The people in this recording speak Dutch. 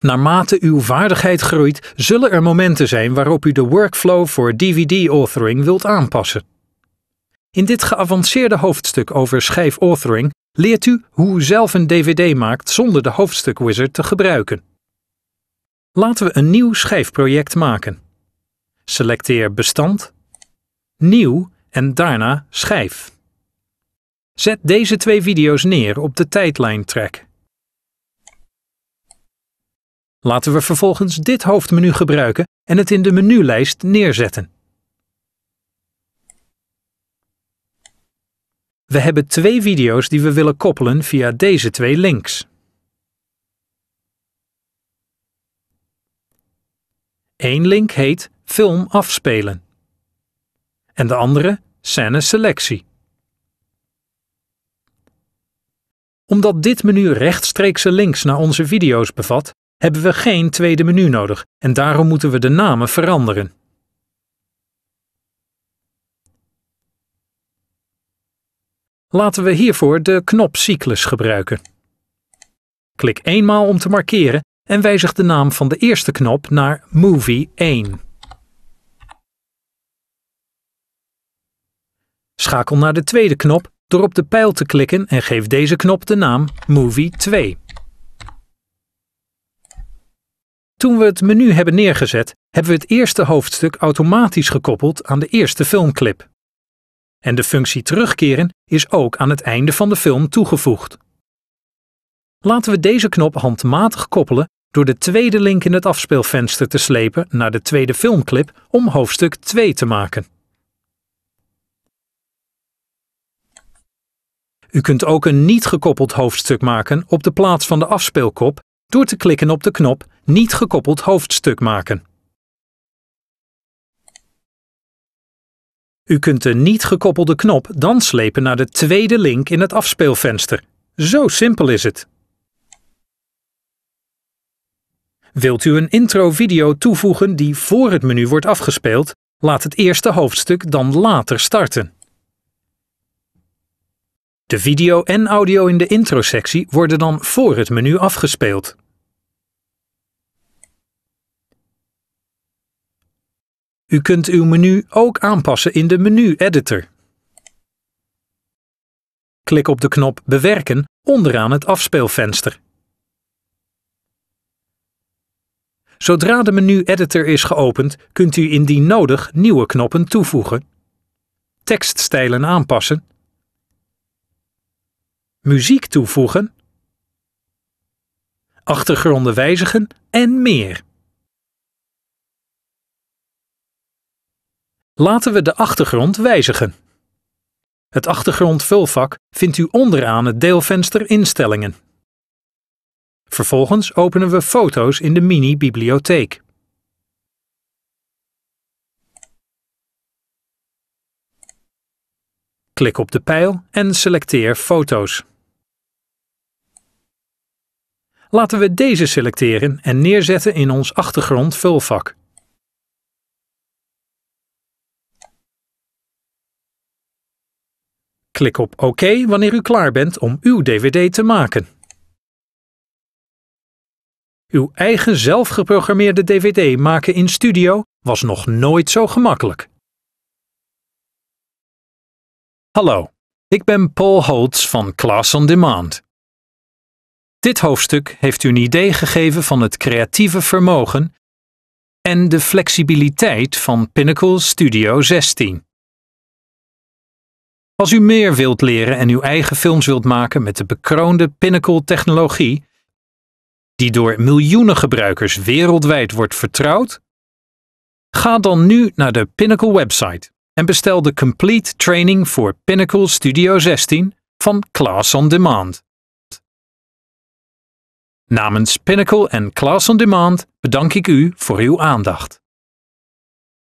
Naarmate uw vaardigheid groeit, zullen er momenten zijn waarop u de workflow voor DVD-authoring wilt aanpassen. In dit geavanceerde hoofdstuk over schijf-authoring leert u hoe u zelf een DVD maakt zonder de hoofdstuk-wizard te gebruiken. Laten we een nieuw schijfproject maken. Selecteer Bestand, Nieuw en daarna Schijf. Zet deze twee video's neer op de tijdlijn-track. Laten we vervolgens dit hoofdmenu gebruiken en het in de menulijst neerzetten. We hebben twee video's die we willen koppelen via deze twee links. Eén link heet Film afspelen en de andere Scène selectie. Omdat dit menu rechtstreekse links naar onze video's bevat, hebben we geen tweede menu nodig en daarom moeten we de namen veranderen. Laten we hiervoor de knop cyclus gebruiken. Klik eenmaal om te markeren en wijzig de naam van de eerste knop naar Movie 1. Schakel naar de tweede knop door op de pijl te klikken en geef deze knop de naam Movie 2. Toen we het menu hebben neergezet, hebben we het eerste hoofdstuk automatisch gekoppeld aan de eerste filmclip. En de functie terugkeren is ook aan het einde van de film toegevoegd. Laten we deze knop handmatig koppelen door de tweede link in het afspeelvenster te slepen naar de tweede filmclip om hoofdstuk 2 te maken. U kunt ook een niet gekoppeld hoofdstuk maken op de plaats van de afspeelkop door te klikken op de knop niet gekoppeld hoofdstuk maken. U kunt de niet gekoppelde knop dan slepen naar de tweede link in het afspeelvenster. Zo simpel is het. Wilt u een intro-video toevoegen die voor het menu wordt afgespeeld, laat het eerste hoofdstuk dan later starten. De video en audio in de intro-sectie worden dan voor het menu afgespeeld. U kunt uw menu ook aanpassen in de menu-editor. Klik op de knop Bewerken onderaan het afspeelvenster. Zodra de menu-editor is geopend, kunt u indien nodig nieuwe knoppen toevoegen, tekststijlen aanpassen, muziek toevoegen, achtergronden wijzigen en meer. Laten we de achtergrond wijzigen. Het achtergrondvulvak vindt u onderaan het deelvenster Instellingen. Vervolgens openen we foto's in de mini-bibliotheek. Klik op de pijl en selecteer foto's. Laten we deze selecteren en neerzetten in ons achtergrondvulvak. Klik op OK wanneer u klaar bent om uw DVD te maken. Uw eigen zelfgeprogrammeerde DVD maken in Studio was nog nooit zo gemakkelijk. Hallo, ik ben Paul Holtz van Class on Demand. Dit hoofdstuk heeft u een idee gegeven van het creatieve vermogen en de flexibiliteit van Pinnacle Studio 16. Als u meer wilt leren en uw eigen films wilt maken met de bekroonde Pinnacle-technologie, die door miljoenen gebruikers wereldwijd wordt vertrouwd, ga dan nu naar de Pinnacle website en bestel de Complete Training voor Pinnacle Studio 16 van Class on Demand. Namens Pinnacle en Class on Demand bedank ik u voor uw aandacht.